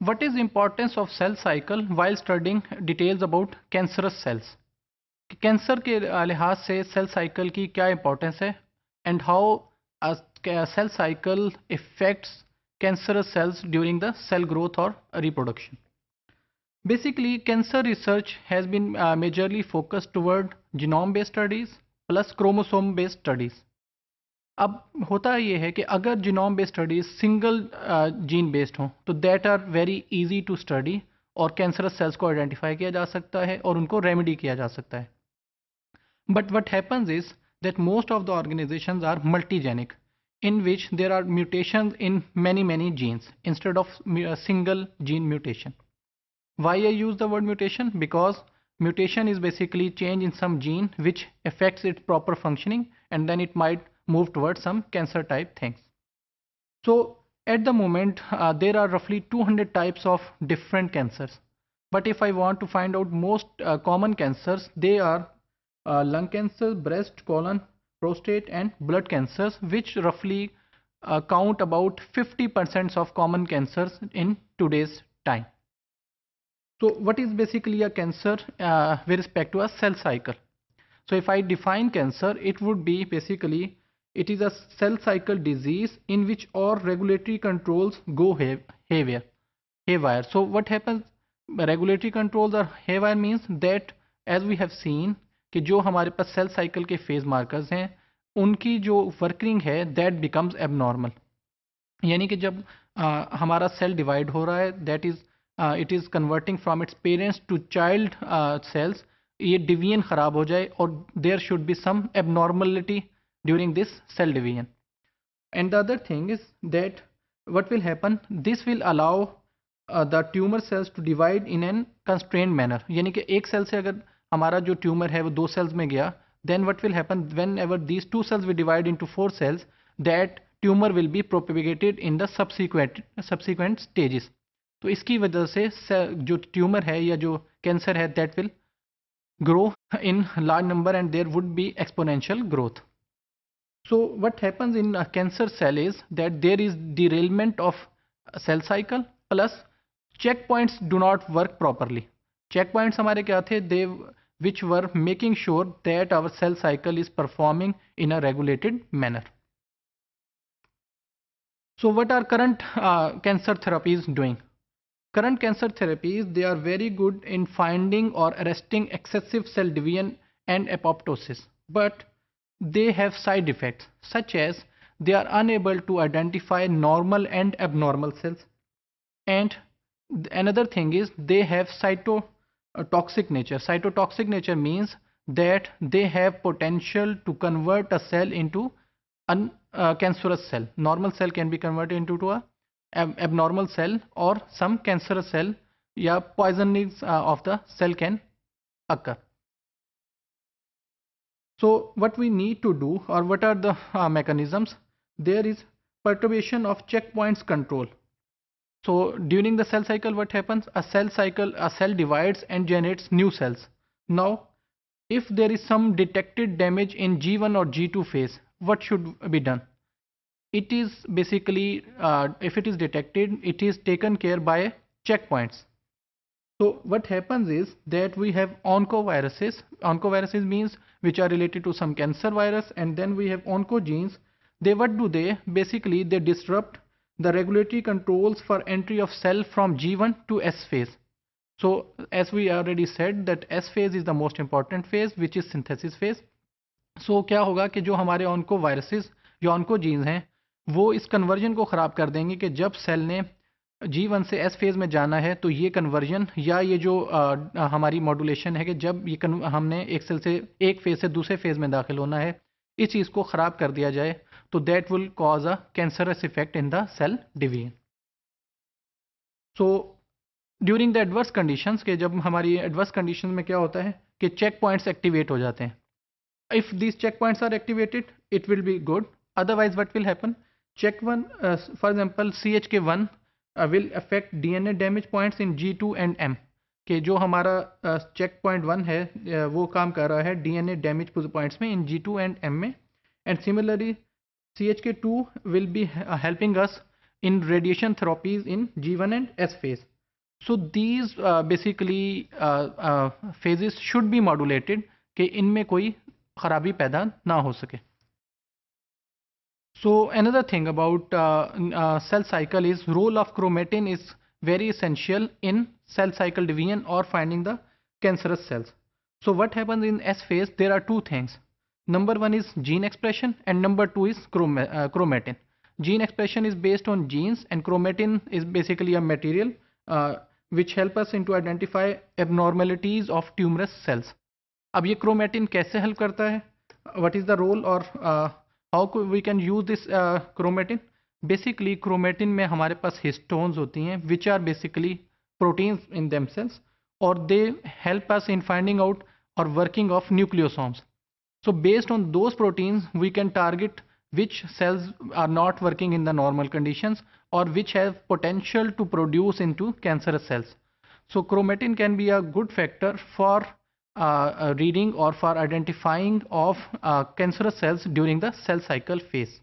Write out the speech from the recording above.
What is importance of cell cycle while studying details about cancerous cells? Cancer के लिहाज से cell cycle की क्या इम्पोर्टेंस है and cancerous cells during the cell growth or reproduction. Basically, cancer research has been uh, majorly focused toward genome-based studies plus chromosome-based studies. अब होता ये है कि अगर genome based studies single gene based हों तो that are very easy to study और cancerous cells को आइडेंटिफाई किया जा सकता है और उनको रेमिडी किया जा सकता है but what happens is that most of the organization are multigenic in which there are mutation in many many genes instead of single gene mutation why I use the word mutation because mutation is basically change in some gene which affects it proper functioning and then it might move towards some cancer type things. So at the moment uh, there are roughly 200 types of different cancers but if I want to find out most uh, common cancers they are uh, lung cancer, breast, colon, prostate and blood cancers which roughly uh, count about 50% of common cancers in today's time. So what is basically a cancer uh, with respect to a cell cycle? So if I define cancer it would be basically It is a cell cycle disease in which all regulatory controls go haywire. haywire. So what happens? Regulatory controls are haywire means that as we have seen ki कि जो हमारे पास cell cycle के phase markers हैं उनकी जो working है that becomes abnormal यानी कि hamara cell divide ho raha hai that is uh, it is converting from its parents to child uh, cells ये डिवीजन ख़राब हो जाए और there should be some abnormality during this cell division and the other thing is that what will happen this will allow uh, the tumor cells to divide in an constrained manner यानी कि एक cell से अगर हमारा जो tumour है वो दो सेल्स में गया then what will happen whenever these two cells will divide into four cells that tumour will be propagated in the subsequent subsequent stages तो इसकी वजह से जो ट्यूमर है या जो कैंसर है that will grow in large number and there would be exponential growth So what happens in a cancer cell is that there is derailment of cell cycle plus checkpoints do not work properly. Checkpoints हमारे क्या थे they which were making sure that our cell cycle is performing in a regulated manner. So what are current uh, cancer therapies doing? Current cancer therapies they are very good in finding or arresting excessive cell division and apoptosis but they have side effects such as they are unable to identify normal and abnormal cells and another thing is they have cytotoxic nature cytotoxic nature means that they have potential to convert a cell into a uh, cancerous cell normal cell can be converted into a ab abnormal cell or some cancerous cell yeah poisonings uh, of the cell can occur so what we need to do or what are the uh, mechanisms? There is perturbation of checkpoints control. So during the cell cycle what happens? A cell cycle, a cell divides and generates new cells. Now if there is some detected damage in G1 or G2 phase, what should be done? It is basically, uh, if it is detected, it is taken care by checkpoints. So what happens is that we have oncoviruses. Oncoviruses means which are related to some cancer virus and then we have oncogenes. They what do they? Basically they disrupt the regulatory controls for entry of cell from G1 to S phase. So as we already said that S phase is the most important phase which is synthesis phase. So kya hoga ki jo hamare oncoviruses या oncogenes hain wo is conversion ko kharab kar denge ki jab cell ne G one से S phase में जाना है तो ये conversion या ये जो आ, हमारी मॉडुलेशन है कि जब ये हमने एक सेल से एक फेज़ से दूसरे फेज़ में दाखिल होना है इस चीज़ को ख़राब कर दिया जाए तो that will cause a cancerous effect in the cell division so during the adverse conditions के जब हमारी एडवर्स कंडीशन में क्या होता है कि चेक पॉइंट्स एक्टिवेट हो जाते हैं if if are activated it will be good otherwise what will happen check one for example C H K one will affect DNA damage points in G two and M के जो हमारा check point one है uh, वो काम कर रहा है DNA damage points में in G two and M में and similarly C H K two will be helping us in radiation therapies in G one and S phase so these basically phases should be modulated कि इनमें कोई ख़राबी पैदा ना हो सके So another thing about uh, uh, cell cycle is role of chromatin is very essential in cell cycle division or finding the cancerous cells. So what happens in S phase there are two things. Number one is gene expression and number two is uh, chromatin. Gene expression is based on genes and chromatin is basically a material uh, which help us into identify abnormalities of tumorous cells. अब ये chromatin कैसे help करता है? What is the role or uh, how we can use this chromatin basically chromatin में हमारे पास histones होती हैं which are basically proteins in the cells और they help us in finding out और working of nucleosomes so based on those proteins we can target which cells are not working in the normal conditions or which have potential to produce into cancerous cells. So chromatin can be a good factor for uh, uh, reading or for identifying of uh, cancerous cells during the cell cycle phase.